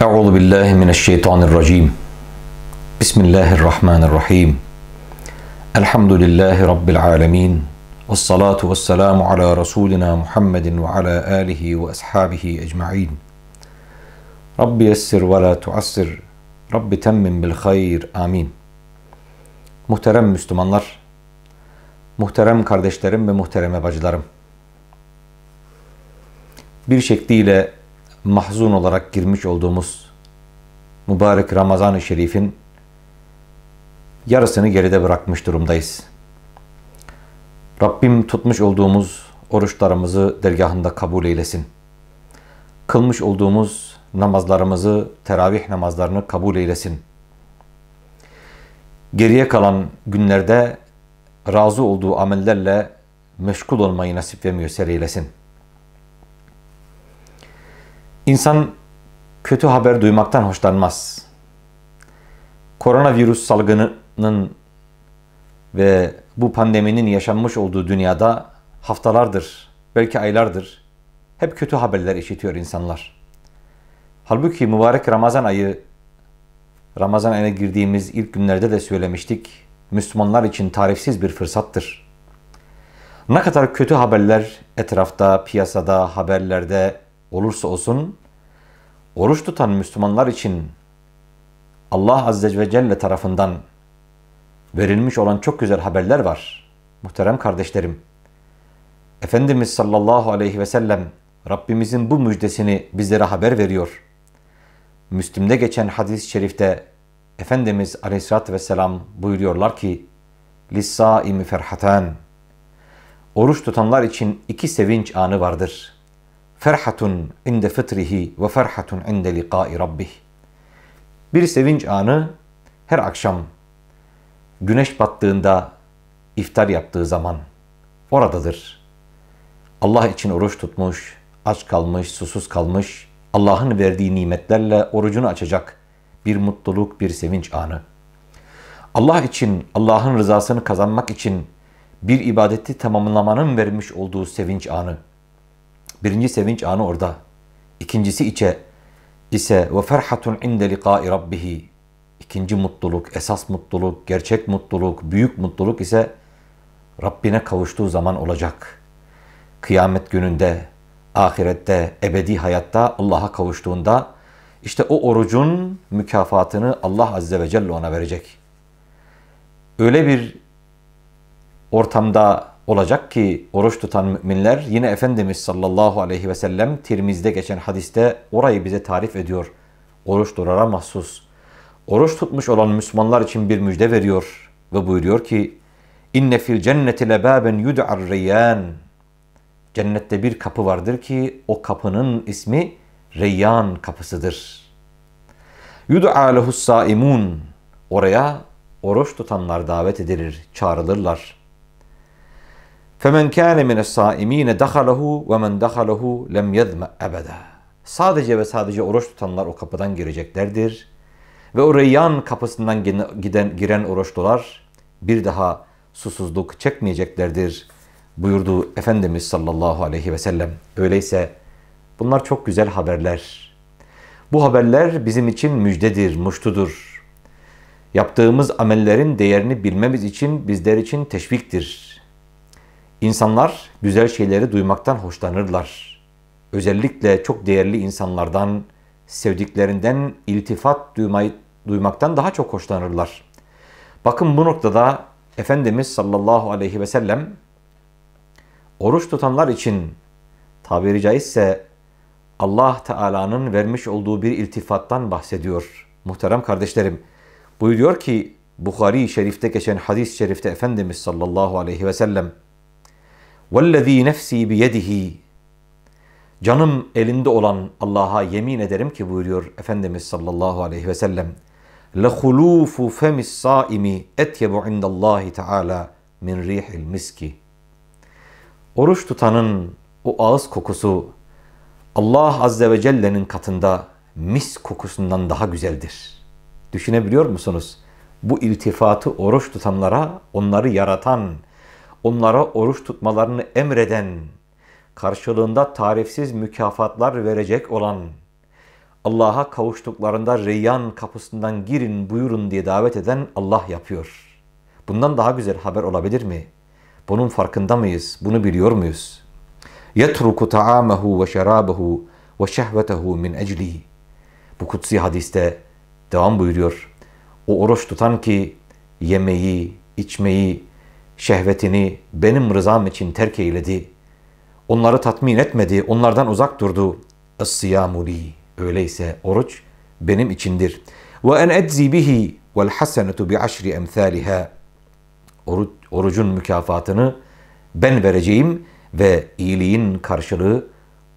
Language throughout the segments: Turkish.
Euzu billahi mineşşeytanirracim. Bismillahirrahmanirrahim. Elhamdülillahi rabbil alamin. Ves salatu ves selamu ala rasulina Muhammedin ve ala alihi ve ashabihi ecmaîn. Rabbi yessir ve la tuassir. Rabbi temmim bil hayr. Amin. Muhterem Müslümanlar, muhterem kardeşlerim ve muhterem bacılarım. Bir şekliyle mahzun olarak girmiş olduğumuz mübarek Ramazan-ı Şerif'in yarısını geride bırakmış durumdayız. Rabbim tutmuş olduğumuz oruçlarımızı dergahında kabul eylesin. Kılmış olduğumuz namazlarımızı, teravih namazlarını kabul eylesin. Geriye kalan günlerde razı olduğu amellerle meşgul olmayı nasip ve müyesser eylesin. İnsan kötü haber duymaktan hoşlanmaz. Koronavirüs salgınının ve bu pandeminin yaşanmış olduğu dünyada haftalardır, belki aylardır hep kötü haberler işitiyor insanlar. Halbuki mübarek Ramazan ayı, Ramazan ayına girdiğimiz ilk günlerde de söylemiştik, Müslümanlar için tarifsiz bir fırsattır. Ne kadar kötü haberler etrafta, piyasada, haberlerde, olursa olsun oruç tutan Müslümanlar için Allah Azze ve Celle tarafından verilmiş olan çok güzel haberler var. Muhterem kardeşlerim. Efendimiz sallallahu aleyhi ve sellem Rabbimizin bu müjdesini bizlere haber veriyor. Müslim'de geçen hadis-i şerifte Efendimiz aleyhissalatü vesselam buyuruyorlar ki لِسَّائِمِ فَرْحَتَانِ Oruç tutanlar için iki sevinç anı vardır. Ferhatun inde fıtrihi ve ferhatun inde liqai rabbih. Bir sevinç anı her akşam güneş battığında iftar yaptığı zaman oradadır. Allah için oruç tutmuş, aç kalmış, susuz kalmış, Allah'ın verdiği nimetlerle orucunu açacak bir mutluluk, bir sevinç anı. Allah için, Allah'ın rızasını kazanmak için bir ibadeti tamamlamanın vermiş olduğu sevinç anı. Birinci sevinç anı orada. İkincisi içe ise ve ferhatun inde liqai rabbih. İkinci mutluluk, esas mutluluk, gerçek mutluluk, büyük mutluluk ise Rabbine kavuştuğu zaman olacak. Kıyamet gününde, ahirette, ebedi hayatta Allah'a kavuştuğunda işte o orucun mükafatını Allah Azze ve Celle ona verecek. Öyle bir ortamda olacak ki oruç tutan müminler yine Efendimiz sallallahu aleyhi ve sellem Tirmiz'de geçen hadiste orayı bize tarif ediyor. Oruç durara mahsus. Oruç tutmuş olan Müslümanlar için bir müjde veriyor ve buyuruyor ki İnne fil cenneti lebaben yud'ar reyyan. Cennette bir kapı vardır ki o kapının ismi Reyyan kapısıdır. Yud'a lehus saimun. Oraya oruç tutanlar davet edilir, çağrılırlar. فَمَنْ كَانَ مِنَ السَّائِم۪ينَ دَخَلَهُ وَمَنْ دَخَلَهُ لَمْ يَذْمَ ebede. Sadece ve sadece oruç tutanlar o kapıdan gireceklerdir. Ve o reyyan kapısından giden, giren oruçlular bir daha susuzluk çekmeyeceklerdir buyurdu Efendimiz sallallahu aleyhi ve sellem. Öyleyse bunlar çok güzel haberler. Bu haberler bizim için müjdedir, muştudur. Yaptığımız amellerin değerini bilmemiz için bizler için teşviktir. İnsanlar güzel şeyleri duymaktan hoşlanırlar. Özellikle çok değerli insanlardan, sevdiklerinden iltifat duymayı, duymaktan daha çok hoşlanırlar. Bakın bu noktada Efendimiz sallallahu aleyhi ve sellem oruç tutanlar için tabiri caizse Allah Teala'nın vermiş olduğu bir iltifattan bahsediyor. Muhterem kardeşlerim buyuruyor ki Bukhari-i Şerif'te geçen hadis-i şerifte Efendimiz sallallahu aleyhi ve sellem وَالَّذ۪ي نَفْس۪ي بِيَدِه۪ي Canım elinde olan Allah'a yemin ederim ki buyuruyor Efendimiz sallallahu aleyhi ve sellem لَخُلُوفُ فَمِ السَّائِمِ اَتْيَبُ عِنْدَ اللّٰهِ تَعَالَى مِنْ رِيحِ الْمِسْكِ Oruç tutanın o ağız kokusu Allah Azze ve Celle'nin katında mis kokusundan daha güzeldir. Düşünebiliyor musunuz? Bu iltifatı oruç tutanlara, onları yaratan, onlara oruç tutmalarını emreden, karşılığında tarifsiz mükafatlar verecek olan, Allah'a kavuştuklarında reyyan kapısından girin buyurun diye davet eden Allah yapıyor. Bundan daha güzel haber olabilir mi? Bunun farkında mıyız? Bunu biliyor muyuz? يَتْرُكُ تَعَامَهُ وَشَرَابَهُ وَشَهْوَتَهُ مِنْ اَجْلِهِ Bu kutsi hadiste devam buyuruyor. O oruç tutan ki yemeği, içmeyi, şehvetini benim rızam için terk eyledi. Onları tatmin etmedi, onlardan uzak durdu. Es-siyamu li. Öyleyse oruç benim içindir. Ve en edzi bihi vel hasenetu bi aşri emthaliha. Orucun mükafatını ben vereceğim ve iyiliğin karşılığı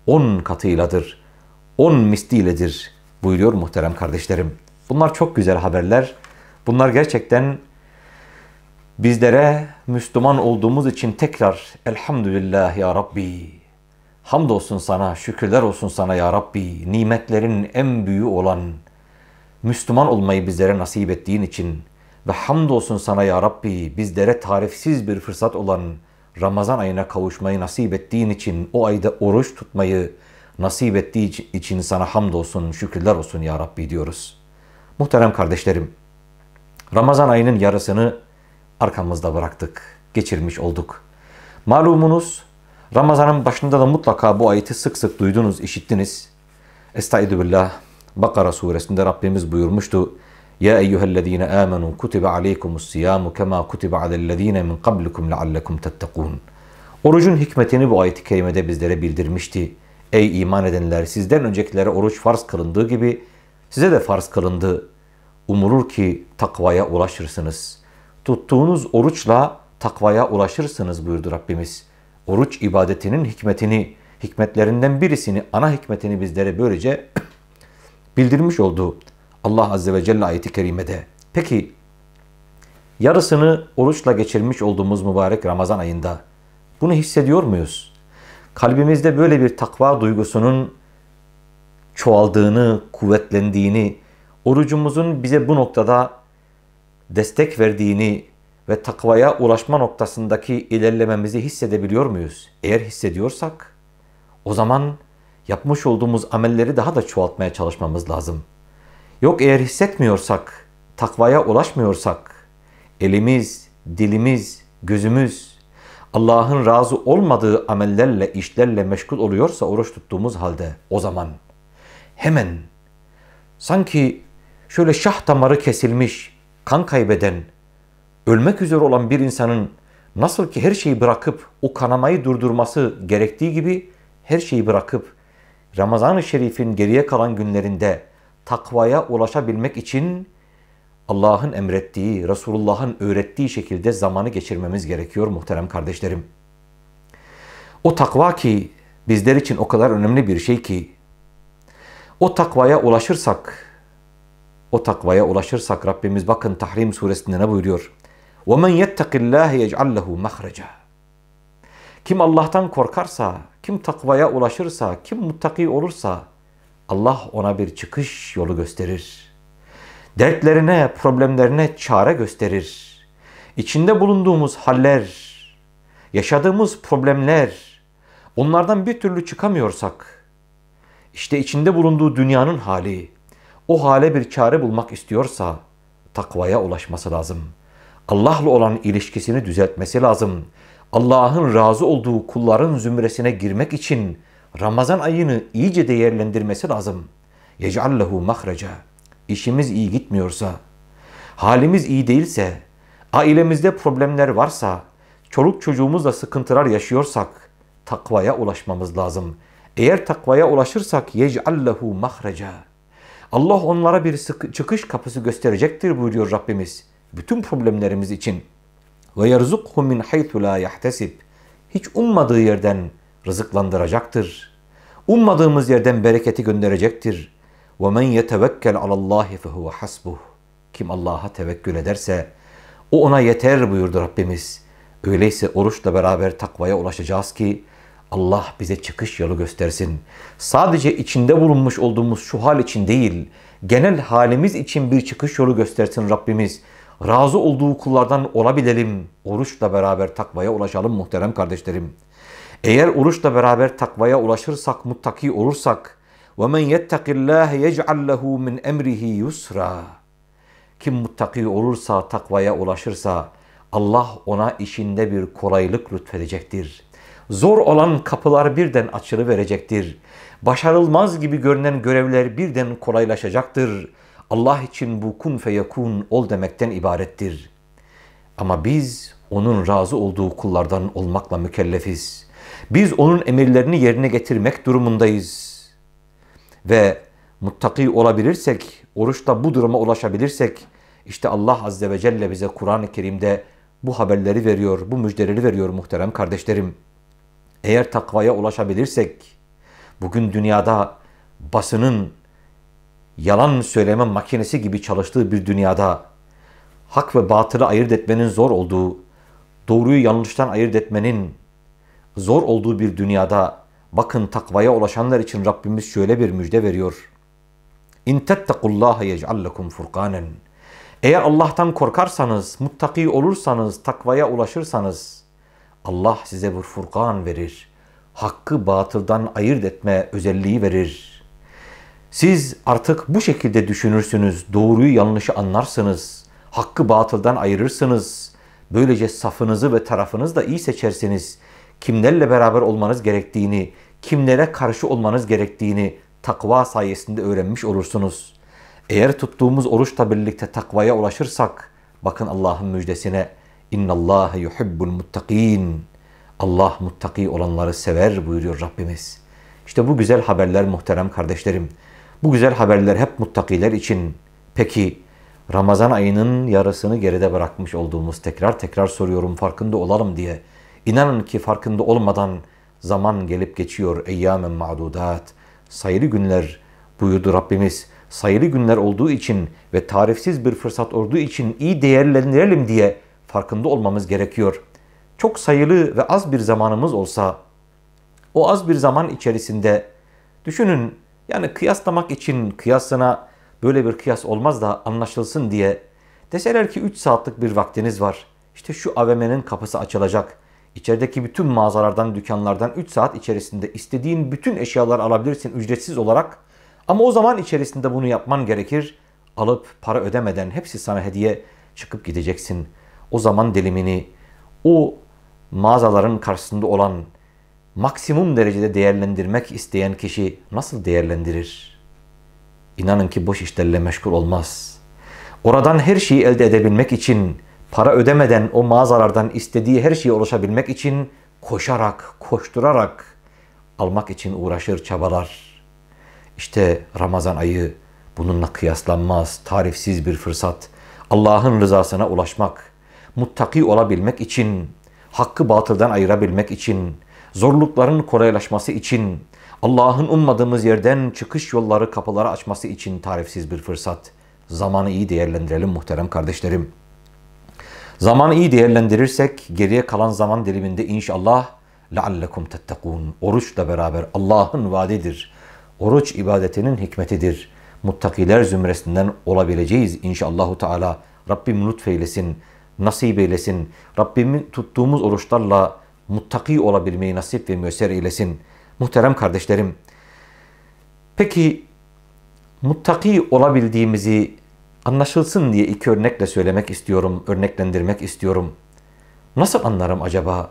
on katıyladır. On misliyledir buyuruyor muhterem kardeşlerim. Bunlar çok güzel haberler. Bunlar gerçekten Bizlere Müslüman olduğumuz için tekrar elhamdülillah ya Rabbi. Hamdolsun sana, şükürler olsun sana ya Rabbi. Nimetlerin en büyüğü olan Müslüman olmayı bizlere nasip ettiğin için ve hamdolsun sana ya Rabbi bizlere tarifsiz bir fırsat olan Ramazan ayına kavuşmayı nasip ettiğin için o ayda oruç tutmayı nasip ettiği için sana hamdolsun, şükürler olsun ya Rabbi diyoruz. Muhterem kardeşlerim, Ramazan ayının yarısını arkamızda bıraktık, geçirmiş olduk. Malumunuz Ramazan'ın başında da mutlaka bu ayeti sık sık duydunuz, işittiniz. Estaizu billah Bakara suresinde Rabbimiz buyurmuştu. Ya eyyühellezine amenu kutibe aleykumus siyamu kema kutibe alellezine min kablikum leallekum tettekûn. Orucun hikmetini bu ayet-i kerimede bizlere bildirmişti. Ey iman edenler sizden öncekilere oruç farz kılındığı gibi size de farz kılındı. Umulur ki takvaya ulaşırsınız tuttuğunuz oruçla takvaya ulaşırsınız buyurdu Rabbimiz. Oruç ibadetinin hikmetini, hikmetlerinden birisini, ana hikmetini bizlere böylece bildirmiş oldu Allah Azze ve Celle ayeti kerimede. Peki yarısını oruçla geçirmiş olduğumuz mübarek Ramazan ayında bunu hissediyor muyuz? Kalbimizde böyle bir takva duygusunun çoğaldığını, kuvvetlendiğini, orucumuzun bize bu noktada destek verdiğini ve takvaya ulaşma noktasındaki ilerlememizi hissedebiliyor muyuz? Eğer hissediyorsak o zaman yapmış olduğumuz amelleri daha da çoğaltmaya çalışmamız lazım. Yok eğer hissetmiyorsak, takvaya ulaşmıyorsak elimiz, dilimiz, gözümüz Allah'ın razı olmadığı amellerle, işlerle meşgul oluyorsa oruç tuttuğumuz halde o zaman hemen sanki şöyle şah damarı kesilmiş kan kaybeden, ölmek üzere olan bir insanın nasıl ki her şeyi bırakıp o kanamayı durdurması gerektiği gibi her şeyi bırakıp Ramazan-ı Şerif'in geriye kalan günlerinde takvaya ulaşabilmek için Allah'ın emrettiği, Resulullah'ın öğrettiği şekilde zamanı geçirmemiz gerekiyor muhterem kardeşlerim. O takva ki bizler için o kadar önemli bir şey ki o takvaya ulaşırsak o takvaya ulaşırsak Rabbimiz bakın Tahrim suresinde ne buyuruyor? وَمَنْ يَتَّقِ اللّٰهِ يَجْعَلْ لَهُ Kim Allah'tan korkarsa, kim takvaya ulaşırsa, kim muttaki olursa Allah ona bir çıkış yolu gösterir. Dertlerine, problemlerine çare gösterir. İçinde bulunduğumuz haller, yaşadığımız problemler, onlardan bir türlü çıkamıyorsak, işte içinde bulunduğu dünyanın hali, o hale bir çare bulmak istiyorsa takvaya ulaşması lazım. Allah'la olan ilişkisini düzeltmesi lazım. Allah'ın razı olduğu kulların zümresine girmek için Ramazan ayını iyice değerlendirmesi lazım. يَجْعَلْ لَهُ مَخْرَجًا İşimiz iyi gitmiyorsa, halimiz iyi değilse, ailemizde problemler varsa, çoluk çocuğumuzla sıkıntılar yaşıyorsak takvaya ulaşmamız lazım. Eğer takvaya ulaşırsak يَجْعَلْ لَهُ مَخْرَجًا Allah onlara bir çıkış kapısı gösterecektir buyuruyor Rabbimiz. Bütün problemlerimiz için. Ve yerzukhum min haythu la Hiç ummadığı yerden rızıklandıracaktır. Ummadığımız yerden bereketi gönderecektir. Ve men yetevekkel alallahi fehuve hasbuh. Kim Allah'a tevekkül ederse o ona yeter buyurdu Rabbimiz. Öyleyse oruçla beraber takvaya ulaşacağız ki Allah bize çıkış yolu göstersin. Sadece içinde bulunmuş olduğumuz şu hal için değil, genel halimiz için bir çıkış yolu göstersin Rabbimiz. Razı olduğu kullardan olabilelim. Oruçla beraber takvaya ulaşalım muhterem kardeşlerim. Eğer oruçla beraber takvaya ulaşırsak, muttaki olursak, وَمَنْ يَتَّقِ اللّٰهِ يَجْعَلْ لَهُ مِنْ اَمْرِهِ Kim muttaki olursa, takvaya ulaşırsa, Allah ona işinde bir kolaylık lütfedecektir.'' Zor olan kapılar birden açılı verecektir. Başarılmaz gibi görünen görevler birden kolaylaşacaktır. Allah için bu kun fe yakun ol demekten ibarettir. Ama biz onun razı olduğu kullardan olmakla mükellefiz. Biz onun emirlerini yerine getirmek durumundayız. Ve muttaki olabilirsek, oruçta bu duruma ulaşabilirsek, işte Allah Azze ve Celle bize Kur'an-ı Kerim'de bu haberleri veriyor, bu müjdeleri veriyor muhterem kardeşlerim. Eğer takvaya ulaşabilirsek bugün dünyada basının yalan söyleme makinesi gibi çalıştığı bir dünyada hak ve batılı ayırt etmenin zor olduğu, doğruyu yanlıştan ayırt etmenin zor olduğu bir dünyada bakın takvaya ulaşanlar için Rabbimiz şöyle bir müjde veriyor. İn tettekullaha yec'al lekum furkanen. Eğer Allah'tan korkarsanız, muttaki olursanız, takvaya ulaşırsanız Allah size bir furkan verir. Hakkı batıldan ayırt etme özelliği verir. Siz artık bu şekilde düşünürsünüz, doğruyu yanlışı anlarsınız, hakkı batıldan ayırırsınız. Böylece safınızı ve tarafınızı da iyi seçersiniz. Kimlerle beraber olmanız gerektiğini, kimlere karşı olmanız gerektiğini takva sayesinde öğrenmiş olursunuz. Eğer tuttuğumuz oruçla birlikte takvaya ulaşırsak, bakın Allah'ın müjdesine.'' İnna Allah yuhibbul muttakin. Allah muttaki olanları sever buyuruyor Rabbimiz. İşte bu güzel haberler muhterem kardeşlerim. Bu güzel haberler hep muttakiler için. Peki Ramazan ayının yarısını geride bırakmış olduğumuz tekrar tekrar soruyorum farkında olalım diye. İnanın ki farkında olmadan zaman gelip geçiyor. Eyyamen ma'dudat. Sayılı günler buyurdu Rabbimiz. Sayılı günler olduğu için ve tarifsiz bir fırsat olduğu için iyi değerlendirelim diye farkında olmamız gerekiyor. Çok sayılı ve az bir zamanımız olsa o az bir zaman içerisinde düşünün yani kıyaslamak için kıyasına böyle bir kıyas olmaz da anlaşılsın diye deseler ki 3 saatlik bir vaktiniz var. İşte şu AVM'nin kapısı açılacak. İçerideki bütün mağazalardan, dükkanlardan 3 saat içerisinde istediğin bütün eşyalar alabilirsin ücretsiz olarak. Ama o zaman içerisinde bunu yapman gerekir. Alıp para ödemeden hepsi sana hediye çıkıp gideceksin o zaman dilimini o mağazaların karşısında olan maksimum derecede değerlendirmek isteyen kişi nasıl değerlendirir? İnanın ki boş işlerle meşgul olmaz. Oradan her şeyi elde edebilmek için, para ödemeden o mağazalardan istediği her şeye ulaşabilmek için koşarak, koşturarak almak için uğraşır, çabalar. İşte Ramazan ayı bununla kıyaslanmaz, tarifsiz bir fırsat. Allah'ın rızasına ulaşmak, muttaki olabilmek için, hakkı batıldan ayırabilmek için, zorlukların kolaylaşması için, Allah'ın ummadığımız yerden çıkış yolları kapıları açması için tarifsiz bir fırsat. Zamanı iyi değerlendirelim muhterem kardeşlerim. Zamanı iyi değerlendirirsek geriye kalan zaman diliminde inşallah لَعَلَّكُمْ تَتَّقُونَ Oruçla beraber Allah'ın vaadidir. Oruç ibadetinin hikmetidir. Muttakiler zümresinden olabileceğiz inşallahu teala. Rabbim lütfeylesin nasip eylesin. Rabbim'in tuttuğumuz oruçlarla muttaki olabilmeyi nasip ve müesser eylesin. Muhterem kardeşlerim, peki muttaki olabildiğimizi anlaşılsın diye iki örnekle söylemek istiyorum, örneklendirmek istiyorum. Nasıl anlarım acaba?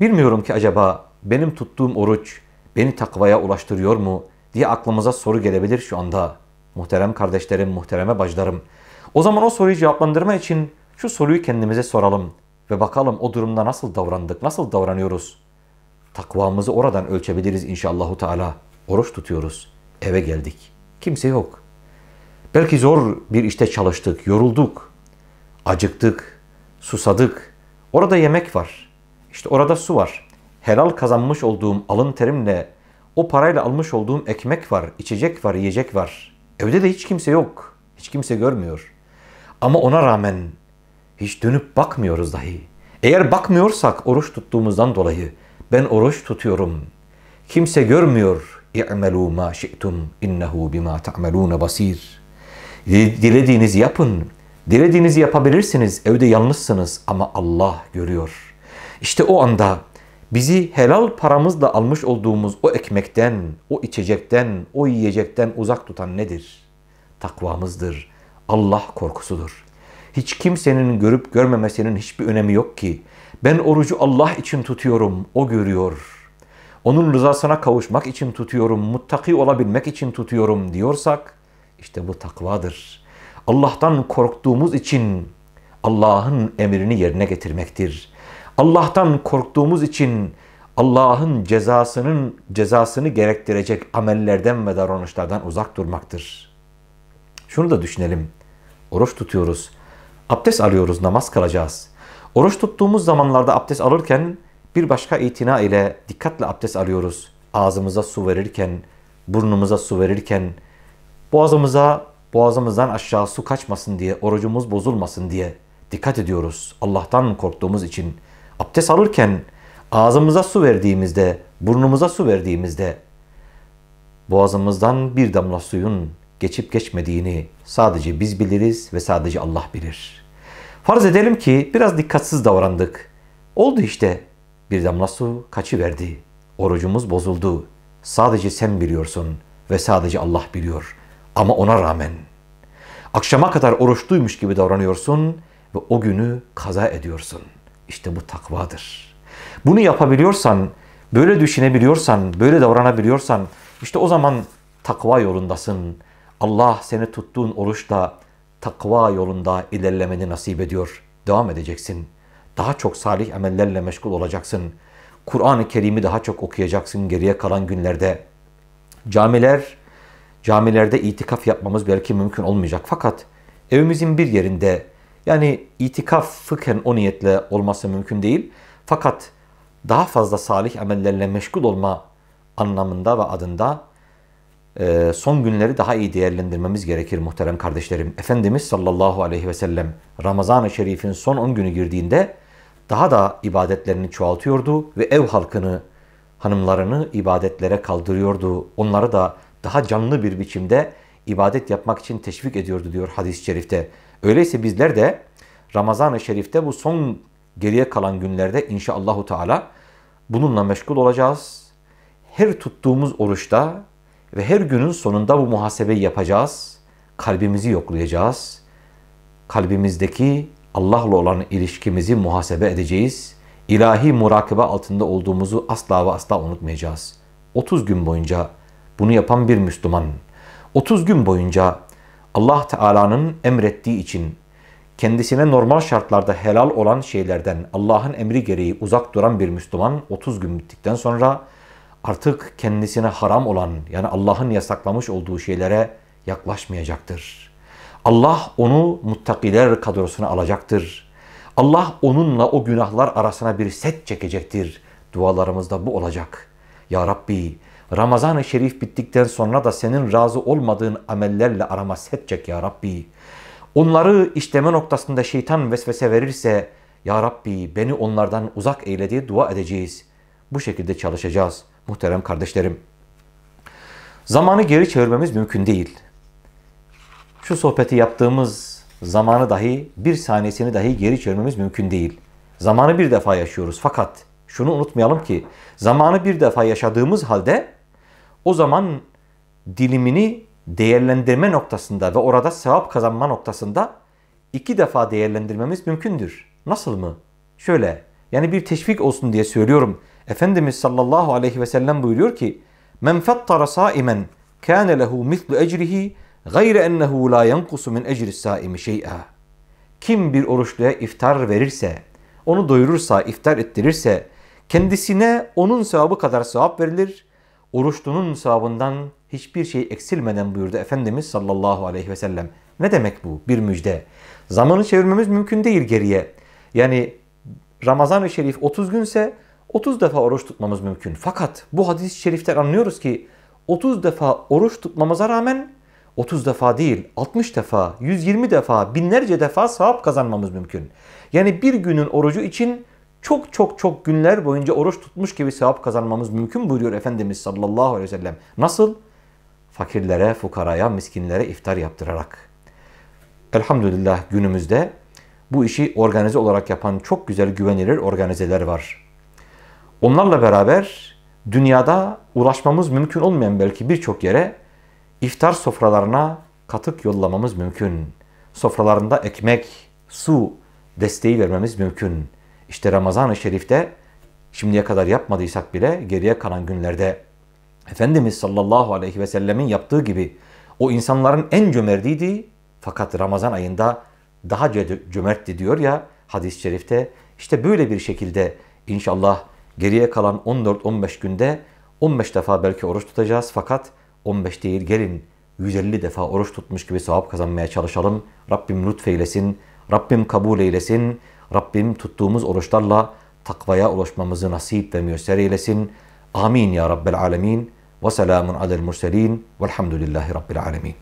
Bilmiyorum ki acaba benim tuttuğum oruç beni takvaya ulaştırıyor mu diye aklımıza soru gelebilir şu anda. Muhterem kardeşlerim, muhtereme bacılarım. O zaman o soruyu cevaplandırma için şu soruyu kendimize soralım ve bakalım o durumda nasıl davrandık, nasıl davranıyoruz? Takvamızı oradan ölçebiliriz inşallahu teala. Oruç tutuyoruz, eve geldik. Kimse yok. Belki zor bir işte çalıştık, yorulduk, acıktık, susadık. Orada yemek var. İşte orada su var. Helal kazanmış olduğum alın terimle, o parayla almış olduğum ekmek var, içecek var, yiyecek var. Evde de hiç kimse yok. Hiç kimse görmüyor. Ama ona rağmen hiç dönüp bakmıyoruz dahi. Eğer bakmıyorsak oruç tuttuğumuzdan dolayı ben oruç tutuyorum. Kimse görmüyor. İ'melû mâ şi'tum innehu bimâ ta'melûne basîr. Dilediğinizi yapın. Dilediğinizi yapabilirsiniz. Evde yalnızsınız ama Allah görüyor. İşte o anda bizi helal paramızla almış olduğumuz o ekmekten, o içecekten, o yiyecekten uzak tutan nedir? Takvamızdır. Allah korkusudur hiç kimsenin görüp görmemesinin hiçbir önemi yok ki. Ben orucu Allah için tutuyorum, o görüyor. Onun rızasına kavuşmak için tutuyorum, muttaki olabilmek için tutuyorum diyorsak, işte bu takvadır. Allah'tan korktuğumuz için Allah'ın emrini yerine getirmektir. Allah'tan korktuğumuz için Allah'ın cezasının cezasını gerektirecek amellerden ve davranışlardan uzak durmaktır. Şunu da düşünelim. Oruç tutuyoruz. Abdest alıyoruz, namaz kılacağız. Oruç tuttuğumuz zamanlarda abdest alırken bir başka itina ile dikkatle abdest alıyoruz. Ağzımıza su verirken, burnumuza su verirken, boğazımıza, boğazımızdan aşağı su kaçmasın diye, orucumuz bozulmasın diye dikkat ediyoruz. Allah'tan korktuğumuz için abdest alırken ağzımıza su verdiğimizde, burnumuza su verdiğimizde boğazımızdan bir damla suyun geçip geçmediğini sadece biz biliriz ve sadece Allah bilir. Farz edelim ki biraz dikkatsiz davrandık. Oldu işte. Bir damla su verdi, Orucumuz bozuldu. Sadece sen biliyorsun ve sadece Allah biliyor. Ama ona rağmen akşama kadar oruçluymuş gibi davranıyorsun ve o günü kaza ediyorsun. İşte bu takvadır. Bunu yapabiliyorsan, böyle düşünebiliyorsan, böyle davranabiliyorsan işte o zaman takva yolundasın. Allah seni tuttuğun oruçta takva yolunda ilerlemeni nasip ediyor. Devam edeceksin. Daha çok salih emellerle meşgul olacaksın. Kur'an-ı Kerim'i daha çok okuyacaksın geriye kalan günlerde. Camiler, camilerde itikaf yapmamız belki mümkün olmayacak. Fakat evimizin bir yerinde yani itikaf fıkhen o niyetle olması mümkün değil. Fakat daha fazla salih amellerle meşgul olma anlamında ve adında ee, son günleri daha iyi değerlendirmemiz gerekir muhterem kardeşlerim. Efendimiz sallallahu aleyhi ve sellem Ramazan-ı Şerif'in son 10 günü girdiğinde daha da ibadetlerini çoğaltıyordu ve ev halkını, hanımlarını ibadetlere kaldırıyordu. Onları da daha canlı bir biçimde ibadet yapmak için teşvik ediyordu diyor hadis-i şerifte. Öyleyse bizler de Ramazan-ı Şerif'te bu son geriye kalan günlerde inşallahü teala bununla meşgul olacağız. Her tuttuğumuz oruçta ve her günün sonunda bu muhasebeyi yapacağız. Kalbimizi yoklayacağız. Kalbimizdeki Allah'la olan ilişkimizi muhasebe edeceğiz. İlahi murakabe altında olduğumuzu asla ve asla unutmayacağız. 30 gün boyunca bunu yapan bir Müslüman 30 gün boyunca Allah Teala'nın emrettiği için kendisine normal şartlarda helal olan şeylerden Allah'ın emri gereği uzak duran bir Müslüman 30 gün bittikten sonra artık kendisine haram olan yani Allah'ın yasaklamış olduğu şeylere yaklaşmayacaktır. Allah onu muttakiler kadrosuna alacaktır. Allah onunla o günahlar arasına bir set çekecektir. Dualarımızda bu olacak. Ya Rabbi Ramazan-ı Şerif bittikten sonra da senin razı olmadığın amellerle arama set çek ya Rabbi. Onları işleme noktasında şeytan vesvese verirse ya Rabbi beni onlardan uzak eyle diye dua edeceğiz. Bu şekilde çalışacağız muhterem kardeşlerim. Zamanı geri çevirmemiz mümkün değil. Şu sohbeti yaptığımız zamanı dahi, bir saniyesini dahi geri çevirmemiz mümkün değil. Zamanı bir defa yaşıyoruz fakat şunu unutmayalım ki zamanı bir defa yaşadığımız halde o zaman dilimini değerlendirme noktasında ve orada sevap kazanma noktasında iki defa değerlendirmemiz mümkündür. Nasıl mı? Şöyle yani bir teşvik olsun diye söylüyorum. Efendimiz sallallahu aleyhi ve sellem buyuruyor ki Men fattara saimen kâne lehu mislu ecrihi gayre ennehu la yankusu min ecri saimi şey'a. Kim bir oruçluya iftar verirse, onu doyurursa, iftar ettirirse kendisine onun sevabı kadar sevap verilir. Oruçlunun sevabından hiçbir şey eksilmeden buyurdu Efendimiz sallallahu aleyhi ve sellem. Ne demek bu? Bir müjde. Zamanı çevirmemiz mümkün değil geriye. Yani Ramazan-ı Şerif 30 günse 30 defa oruç tutmamız mümkün. Fakat bu hadis-i şeriften anlıyoruz ki 30 defa oruç tutmamıza rağmen 30 defa değil 60 defa, 120 defa, binlerce defa sevap kazanmamız mümkün. Yani bir günün orucu için çok çok çok günler boyunca oruç tutmuş gibi sevap kazanmamız mümkün buyuruyor Efendimiz sallallahu aleyhi ve sellem. Nasıl? Fakirlere, fukaraya, miskinlere iftar yaptırarak. Elhamdülillah günümüzde bu işi organize olarak yapan çok güzel güvenilir organizeler var. Onlarla beraber dünyada ulaşmamız mümkün olmayan belki birçok yere iftar sofralarına katık yollamamız mümkün. Sofralarında ekmek, su desteği vermemiz mümkün. İşte Ramazan-ı Şerif'te şimdiye kadar yapmadıysak bile geriye kalan günlerde Efendimiz sallallahu aleyhi ve sellemin yaptığı gibi o insanların en cömertiydi fakat Ramazan ayında daha cömertti diyor ya hadis-i şerifte. İşte böyle bir şekilde inşallah geriye kalan 14-15 günde 15 defa belki oruç tutacağız fakat 15 değil gelin 150 defa oruç tutmuş gibi sevap kazanmaya çalışalım. Rabbim lütfeylesin, Rabbim kabul eylesin, Rabbim tuttuğumuz oruçlarla takvaya ulaşmamızı nasip ve müyesser eylesin. Amin ya Rabbel alemin. Ve selamun alel murselin. Velhamdülillahi Rabbil alemin.